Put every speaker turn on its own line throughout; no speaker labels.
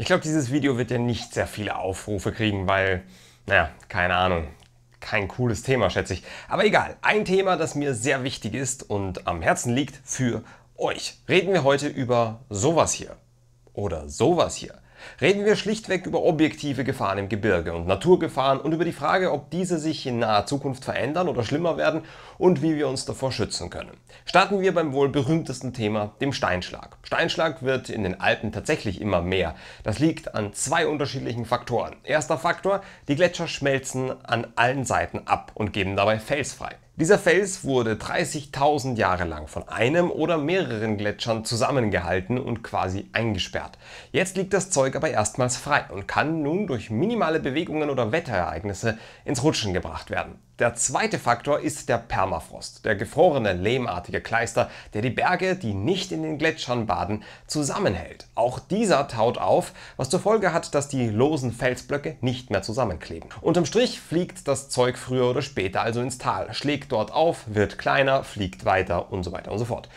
Ich glaube, dieses Video wird ja nicht sehr viele Aufrufe kriegen, weil, naja, keine Ahnung, kein cooles Thema, schätze ich. Aber egal, ein Thema, das mir sehr wichtig ist und am Herzen liegt für euch. Reden wir heute über sowas hier oder sowas hier. Reden wir schlichtweg über objektive Gefahren im Gebirge und Naturgefahren und über die Frage, ob diese sich in naher Zukunft verändern oder schlimmer werden und wie wir uns davor schützen können. Starten wir beim wohl berühmtesten Thema, dem Steinschlag. Steinschlag wird in den Alpen tatsächlich immer mehr. Das liegt an zwei unterschiedlichen Faktoren. Erster Faktor, die Gletscher schmelzen an allen Seiten ab und geben dabei Fels frei. Dieser Fels wurde 30.000 Jahre lang von einem oder mehreren Gletschern zusammengehalten und quasi eingesperrt. Jetzt liegt das Zeug aber erstmals frei und kann nun durch minimale Bewegungen oder Wetterereignisse ins Rutschen gebracht werden. Der zweite Faktor ist der Permafrost, der gefrorene lehmartige Kleister, der die Berge, die nicht in den Gletschern baden, zusammenhält. Auch dieser taut auf, was zur Folge hat, dass die losen Felsblöcke nicht mehr zusammenkleben. Unterm Strich fliegt das Zeug früher oder später also ins Tal, schlägt dort auf, wird kleiner, fliegt weiter und so weiter und so fort.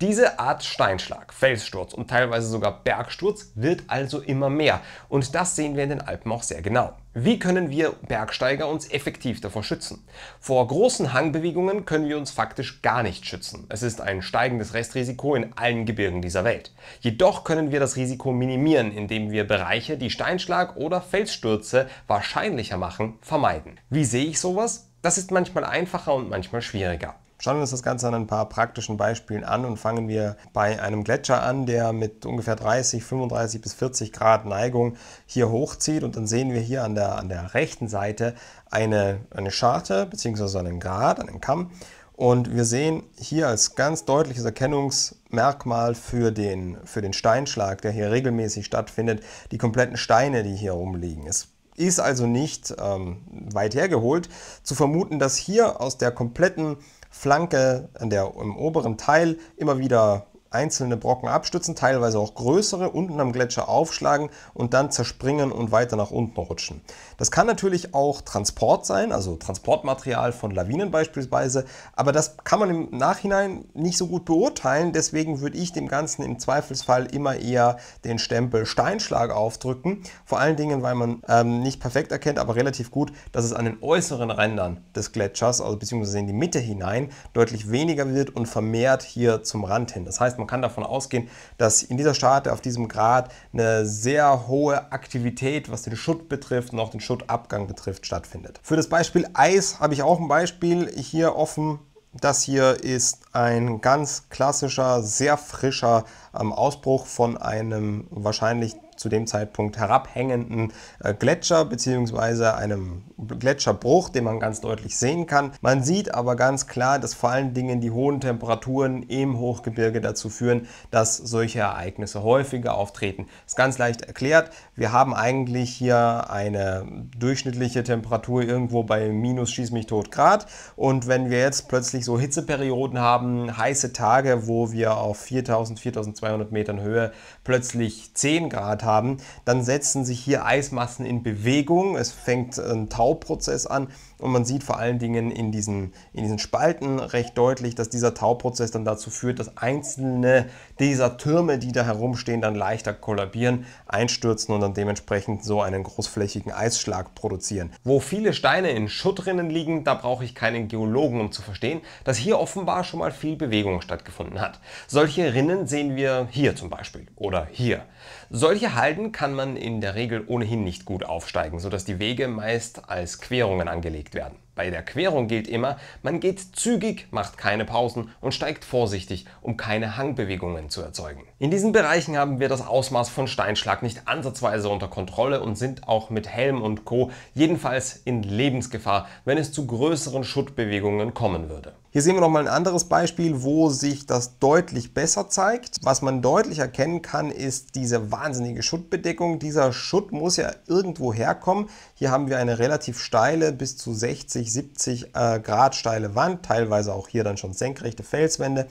Diese Art Steinschlag, Felssturz und teilweise sogar Bergsturz wird also immer mehr. Und das sehen wir in den Alpen auch sehr genau. Wie können wir Bergsteiger uns effektiv davor schützen? Vor großen Hangbewegungen können wir uns faktisch gar nicht schützen. Es ist ein steigendes Restrisiko in allen Gebirgen dieser Welt. Jedoch können wir das Risiko minimieren, indem wir Bereiche, die Steinschlag oder Felsstürze wahrscheinlicher machen, vermeiden. Wie sehe ich sowas? Das ist manchmal einfacher und manchmal schwieriger. Schauen wir uns das Ganze an ein paar praktischen Beispielen an und fangen wir bei einem Gletscher an, der mit ungefähr 30, 35 bis 40 Grad Neigung hier hochzieht. Und dann sehen wir hier an der, an der rechten Seite eine, eine Scharte bzw. einen Grat, einen Kamm. Und wir sehen hier als ganz deutliches Erkennungsmerkmal für den, für den Steinschlag, der hier regelmäßig stattfindet, die kompletten Steine, die hier rumliegen. Es ist also nicht ähm, weit hergeholt zu vermuten, dass hier aus der kompletten Flanke in der, im oberen Teil immer wieder einzelne Brocken abstützen, teilweise auch größere, unten am Gletscher aufschlagen und dann zerspringen und weiter nach unten rutschen. Das kann natürlich auch Transport sein, also Transportmaterial von Lawinen beispielsweise, aber das kann man im Nachhinein nicht so gut beurteilen, deswegen würde ich dem Ganzen im Zweifelsfall immer eher den Stempel Steinschlag aufdrücken, vor allen Dingen, weil man ähm, nicht perfekt erkennt, aber relativ gut, dass es an den äußeren Rändern des Gletschers, also beziehungsweise in die Mitte hinein, deutlich weniger wird und vermehrt hier zum Rand hin. Das heißt, man kann davon ausgehen, dass in dieser Starte auf diesem Grad eine sehr hohe Aktivität, was den Schutt betrifft und auch den Schuttabgang betrifft, stattfindet. Für das Beispiel Eis habe ich auch ein Beispiel hier offen. Das hier ist ein ganz klassischer, sehr frischer ähm, Ausbruch von einem wahrscheinlich zu dem Zeitpunkt herabhängenden äh, Gletscher bzw. einem Gletscherbruch, den man ganz deutlich sehen kann. Man sieht aber ganz klar, dass vor allen Dingen die hohen Temperaturen im Hochgebirge dazu führen, dass solche Ereignisse häufiger auftreten. Das ist ganz leicht erklärt. Wir haben eigentlich hier eine durchschnittliche Temperatur irgendwo bei minus schieß mich tot Grad und wenn wir jetzt plötzlich so Hitzeperioden haben, heiße Tage, wo wir auf 4000, 4200 Metern Höhe plötzlich 10 Grad haben, haben, dann setzen sich hier Eismassen in Bewegung. Es fängt ein Tauprozess an und man sieht vor allen Dingen in diesen, in diesen Spalten recht deutlich, dass dieser Tauprozess dann dazu führt, dass einzelne dieser Türme, die da herumstehen, dann leichter kollabieren, einstürzen und dann dementsprechend so einen großflächigen Eisschlag produzieren. Wo viele Steine in Schuttrinnen liegen, da brauche ich keinen Geologen, um zu verstehen, dass hier offenbar schon mal viel Bewegung stattgefunden hat. Solche Rinnen sehen wir hier zum Beispiel oder hier. Solche Halden kann man in der Regel ohnehin nicht gut aufsteigen, sodass die Wege meist als Querungen angelegt gelegt werden. Bei der Querung gilt immer, man geht zügig, macht keine Pausen und steigt vorsichtig, um keine Hangbewegungen zu erzeugen. In diesen Bereichen haben wir das Ausmaß von Steinschlag nicht ansatzweise unter Kontrolle und sind auch mit Helm und Co. jedenfalls in Lebensgefahr, wenn es zu größeren Schuttbewegungen kommen würde. Hier sehen wir nochmal ein anderes Beispiel, wo sich das deutlich besser zeigt. Was man deutlich erkennen kann, ist diese wahnsinnige Schuttbedeckung. Dieser Schutt muss ja irgendwo herkommen. Hier haben wir eine relativ steile, bis zu 60, 70 äh, Grad steile Wand, teilweise auch hier dann schon senkrechte Felswände.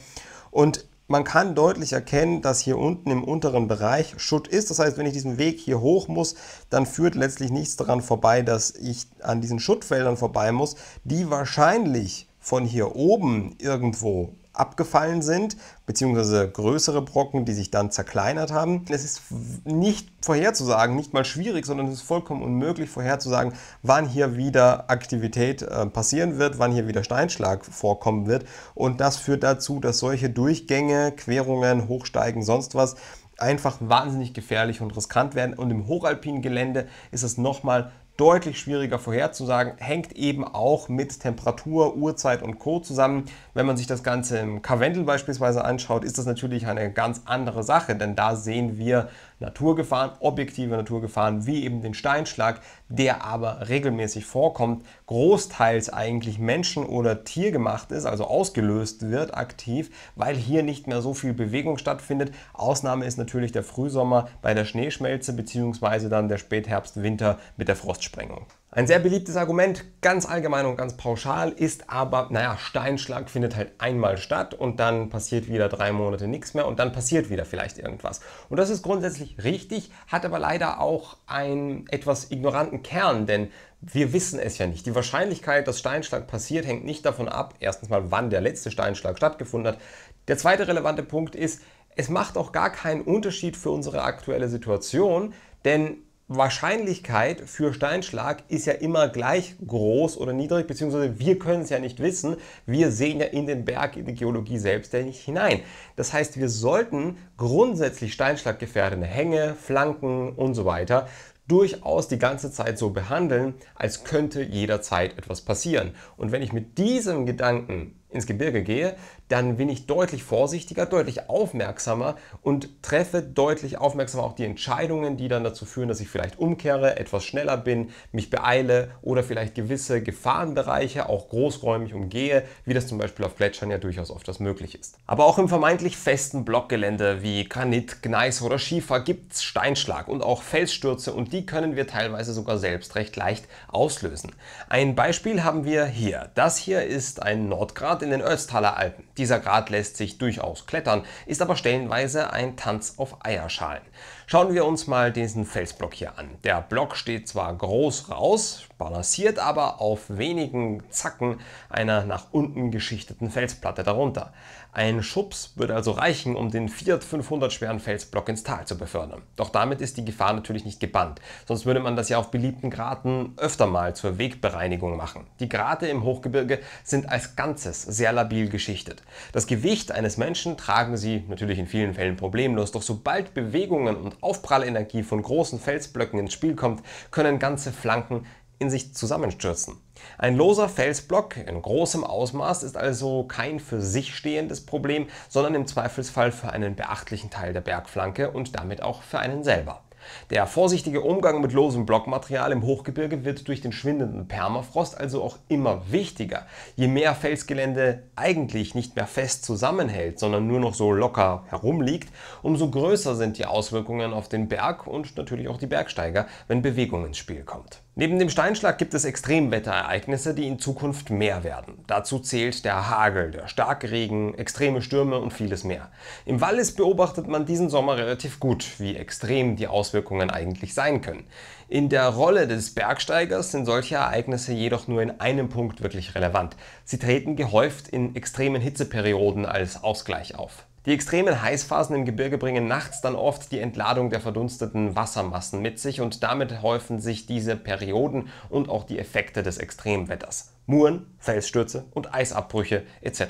Und man kann deutlich erkennen, dass hier unten im unteren Bereich Schutt ist. Das heißt, wenn ich diesen Weg hier hoch muss, dann führt letztlich nichts daran vorbei, dass ich an diesen Schuttfeldern vorbei muss, die wahrscheinlich von hier oben irgendwo abgefallen sind, beziehungsweise größere Brocken, die sich dann zerkleinert haben. Es ist nicht vorherzusagen, nicht mal schwierig, sondern es ist vollkommen unmöglich vorherzusagen, wann hier wieder Aktivität äh, passieren wird, wann hier wieder Steinschlag vorkommen wird. Und das führt dazu, dass solche Durchgänge, Querungen, Hochsteigen, sonst was einfach wahnsinnig gefährlich und riskant werden. Und im hochalpinen Gelände ist es nochmal deutlich schwieriger vorherzusagen, hängt eben auch mit Temperatur, Uhrzeit und Co. zusammen. Wenn man sich das Ganze im Karwendel beispielsweise anschaut, ist das natürlich eine ganz andere Sache, denn da sehen wir Naturgefahren, objektive Naturgefahren wie eben den Steinschlag, der aber regelmäßig vorkommt, großteils eigentlich Menschen- oder tiergemacht ist, also ausgelöst wird aktiv, weil hier nicht mehr so viel Bewegung stattfindet. Ausnahme ist natürlich der Frühsommer bei der Schneeschmelze beziehungsweise dann der Spätherbst-Winter mit der Frostsprengung. Ein sehr beliebtes Argument, ganz allgemein und ganz pauschal, ist aber, naja, Steinschlag findet halt einmal statt und dann passiert wieder drei Monate nichts mehr und dann passiert wieder vielleicht irgendwas. Und das ist grundsätzlich richtig, hat aber leider auch einen etwas ignoranten Kern, denn wir wissen es ja nicht. Die Wahrscheinlichkeit, dass Steinschlag passiert, hängt nicht davon ab, erstens mal, wann der letzte Steinschlag stattgefunden hat. Der zweite relevante Punkt ist, es macht auch gar keinen Unterschied für unsere aktuelle Situation, denn Wahrscheinlichkeit für Steinschlag ist ja immer gleich groß oder niedrig, beziehungsweise wir können es ja nicht wissen. Wir sehen ja in den Berg, in die Geologie selbst ja nicht hinein. Das heißt, wir sollten grundsätzlich steinschlaggefährdende Hänge, Flanken und so weiter durchaus die ganze Zeit so behandeln, als könnte jederzeit etwas passieren. Und wenn ich mit diesem Gedanken ins Gebirge gehe, dann bin ich deutlich vorsichtiger, deutlich aufmerksamer und treffe deutlich aufmerksamer auch die Entscheidungen, die dann dazu führen, dass ich vielleicht umkehre, etwas schneller bin, mich beeile oder vielleicht gewisse Gefahrenbereiche auch großräumig umgehe, wie das zum Beispiel auf Gletschern ja durchaus oft das möglich ist. Aber auch im vermeintlich festen Blockgelände wie Granit, Gneis oder Schiefer gibt es Steinschlag und auch Felsstürze und die können wir teilweise sogar selbst recht leicht auslösen. Ein Beispiel haben wir hier. Das hier ist ein Nordgrad. Grat in den Ötztaler Alpen. Dieser Grat lässt sich durchaus klettern, ist aber stellenweise ein Tanz auf Eierschalen. Schauen wir uns mal diesen Felsblock hier an. Der Block steht zwar groß raus, balanciert aber auf wenigen Zacken einer nach unten geschichteten Felsplatte darunter. Ein Schubs würde also reichen, um den Fiat 500 schweren Felsblock ins Tal zu befördern. Doch damit ist die Gefahr natürlich nicht gebannt, sonst würde man das ja auf beliebten Graten öfter mal zur Wegbereinigung machen. Die Grate im Hochgebirge sind als Ganzes sehr labil geschichtet. Das Gewicht eines Menschen tragen sie natürlich in vielen Fällen problemlos, doch sobald Bewegungen und Aufprallenergie von großen Felsblöcken ins Spiel kommt, können ganze Flanken in sich zusammenstürzen. Ein loser Felsblock in großem Ausmaß ist also kein für sich stehendes Problem, sondern im Zweifelsfall für einen beachtlichen Teil der Bergflanke und damit auch für einen selber. Der vorsichtige Umgang mit losem Blockmaterial im Hochgebirge wird durch den schwindenden Permafrost also auch immer wichtiger. Je mehr Felsgelände eigentlich nicht mehr fest zusammenhält, sondern nur noch so locker herumliegt, umso größer sind die Auswirkungen auf den Berg und natürlich auch die Bergsteiger, wenn Bewegung ins Spiel kommt. Neben dem Steinschlag gibt es Extremwetterereignisse, die in Zukunft mehr werden. Dazu zählt der Hagel, der Starkregen, extreme Stürme und vieles mehr. Im Wallis beobachtet man diesen Sommer relativ gut, wie extrem die Auswirkungen eigentlich sein können. In der Rolle des Bergsteigers sind solche Ereignisse jedoch nur in einem Punkt wirklich relevant. Sie treten gehäuft in extremen Hitzeperioden als Ausgleich auf. Die extremen Heißphasen im Gebirge bringen nachts dann oft die Entladung der verdunsteten Wassermassen mit sich und damit häufen sich diese Perioden und auch die Effekte des Extremwetters. Muren, Felsstürze und Eisabbrüche etc.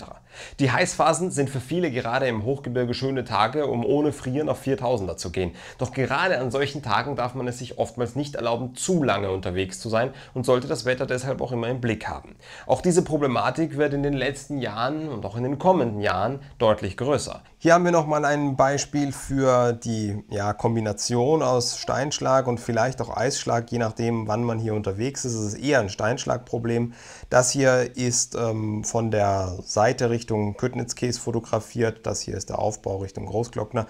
Die Heißphasen sind für viele gerade im Hochgebirge schöne Tage, um ohne Frieren auf 4000er zu gehen. Doch gerade an solchen Tagen darf man es sich oftmals nicht erlauben, zu lange unterwegs zu sein und sollte das Wetter deshalb auch immer im Blick haben. Auch diese Problematik wird in den letzten Jahren und auch in den kommenden Jahren deutlich größer. Hier haben wir nochmal ein Beispiel für die ja, Kombination aus Steinschlag und vielleicht auch Eisschlag, je nachdem wann man hier unterwegs ist. Es ist eher ein Steinschlagproblem. Das hier ist ähm, von der Seite Richtung Kötnitzkäs fotografiert. Das hier ist der Aufbau Richtung Großglockner.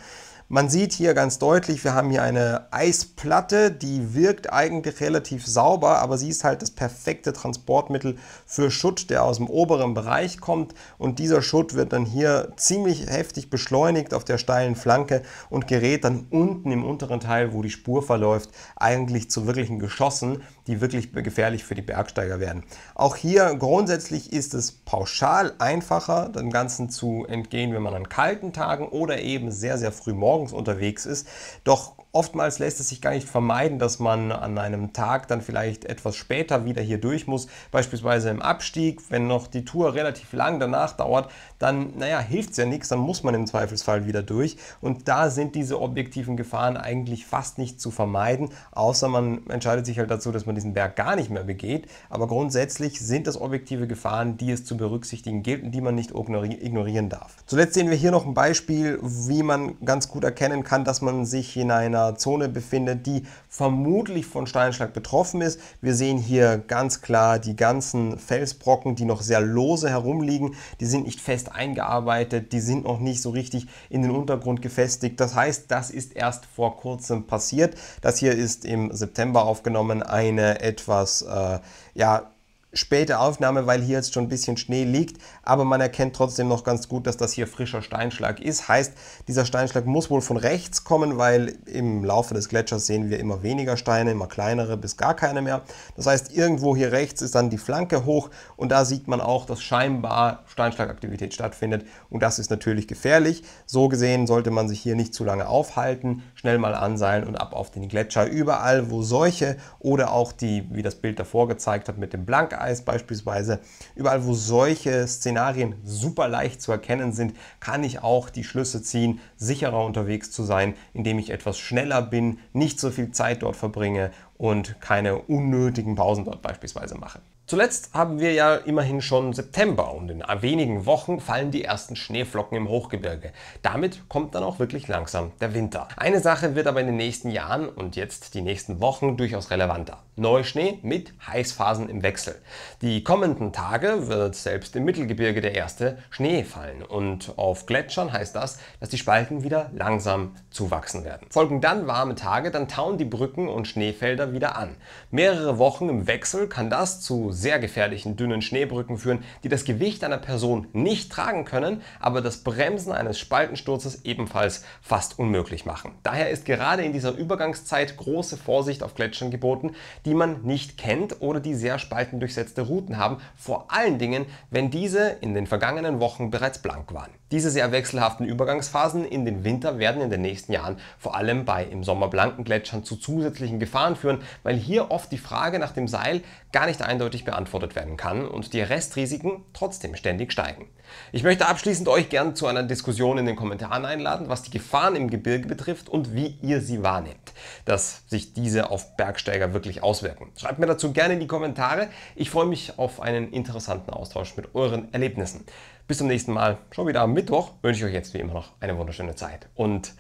Man sieht hier ganz deutlich, wir haben hier eine Eisplatte, die wirkt eigentlich relativ sauber, aber sie ist halt das perfekte Transportmittel für Schutt, der aus dem oberen Bereich kommt. Und dieser Schutt wird dann hier ziemlich heftig beschleunigt auf der steilen Flanke und gerät dann unten im unteren Teil, wo die Spur verläuft, eigentlich zu wirklichen Geschossen, die wirklich gefährlich für die Bergsteiger werden. Auch hier grundsätzlich ist es pauschal einfacher, dem Ganzen zu entgehen, wenn man an kalten Tagen oder eben sehr, sehr früh morgens unterwegs ist. Doch Oftmals lässt es sich gar nicht vermeiden, dass man an einem Tag dann vielleicht etwas später wieder hier durch muss, beispielsweise im Abstieg, wenn noch die Tour relativ lang danach dauert, dann, naja, hilft es ja nichts, dann muss man im Zweifelsfall wieder durch. Und da sind diese objektiven Gefahren eigentlich fast nicht zu vermeiden, außer man entscheidet sich halt dazu, dass man diesen Berg gar nicht mehr begeht. Aber grundsätzlich sind das objektive Gefahren, die es zu berücksichtigen gilt und die man nicht ignorieren darf. Zuletzt sehen wir hier noch ein Beispiel, wie man ganz gut erkennen kann, dass man sich in einer einer Zone befindet, die vermutlich von Steinschlag betroffen ist. Wir sehen hier ganz klar die ganzen Felsbrocken, die noch sehr lose herumliegen. Die sind nicht fest eingearbeitet, die sind noch nicht so richtig in den Untergrund gefestigt. Das heißt, das ist erst vor kurzem passiert. Das hier ist im September aufgenommen, eine etwas, äh, ja, späte Aufnahme, weil hier jetzt schon ein bisschen Schnee liegt, aber man erkennt trotzdem noch ganz gut, dass das hier frischer Steinschlag ist. Heißt, dieser Steinschlag muss wohl von rechts kommen, weil im Laufe des Gletschers sehen wir immer weniger Steine, immer kleinere bis gar keine mehr. Das heißt, irgendwo hier rechts ist dann die Flanke hoch und da sieht man auch, dass scheinbar Steinschlagaktivität stattfindet und das ist natürlich gefährlich. So gesehen sollte man sich hier nicht zu lange aufhalten, schnell mal anseilen und ab auf den Gletscher. Überall, wo solche oder auch die, wie das Bild davor gezeigt hat, mit dem Blank Hawkeyes beispielsweise, überall wo solche Szenarien super leicht zu erkennen sind, kann ich auch die Schlüsse ziehen, sicherer unterwegs zu sein, indem ich etwas schneller bin, nicht so viel Zeit dort verbringe und keine unnötigen Pausen dort beispielsweise mache. Zuletzt haben wir ja immerhin schon September und in wenigen Wochen fallen die ersten Schneeflocken im Hochgebirge. Damit kommt dann auch wirklich langsam der Winter. Eine Sache wird aber in den nächsten Jahren und jetzt die nächsten Wochen durchaus relevanter. Neuschnee mit Heißphasen im Wechsel. Die kommenden Tage wird selbst im Mittelgebirge der erste Schnee fallen und auf Gletschern heißt das, dass die Spalten wieder langsam zuwachsen werden. Folgen dann warme Tage, dann tauen die Brücken und Schneefelder wieder an. Mehrere Wochen im Wechsel kann das zu sehr gefährlichen dünnen Schneebrücken führen, die das Gewicht einer Person nicht tragen können, aber das Bremsen eines Spaltensturzes ebenfalls fast unmöglich machen. Daher ist gerade in dieser Übergangszeit große Vorsicht auf Gletschern geboten, die die man nicht kennt oder die sehr spaltendurchsetzte Routen haben, vor allen Dingen, wenn diese in den vergangenen Wochen bereits blank waren. Diese sehr wechselhaften Übergangsphasen in den Winter werden in den nächsten Jahren vor allem bei im Sommer blanken Gletschern zu zusätzlichen Gefahren führen, weil hier oft die Frage nach dem Seil gar nicht eindeutig beantwortet werden kann und die Restrisiken trotzdem ständig steigen. Ich möchte abschließend euch gern zu einer Diskussion in den Kommentaren einladen, was die Gefahren im Gebirge betrifft und wie ihr sie wahrnehmt, dass sich diese auf Bergsteiger wirklich auswirken. Schreibt mir dazu gerne in die Kommentare. Ich freue mich auf einen interessanten Austausch mit euren Erlebnissen. Bis zum nächsten Mal, schon wieder am Mittwoch, wünsche ich euch jetzt wie immer noch eine wunderschöne Zeit und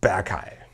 Bergheil.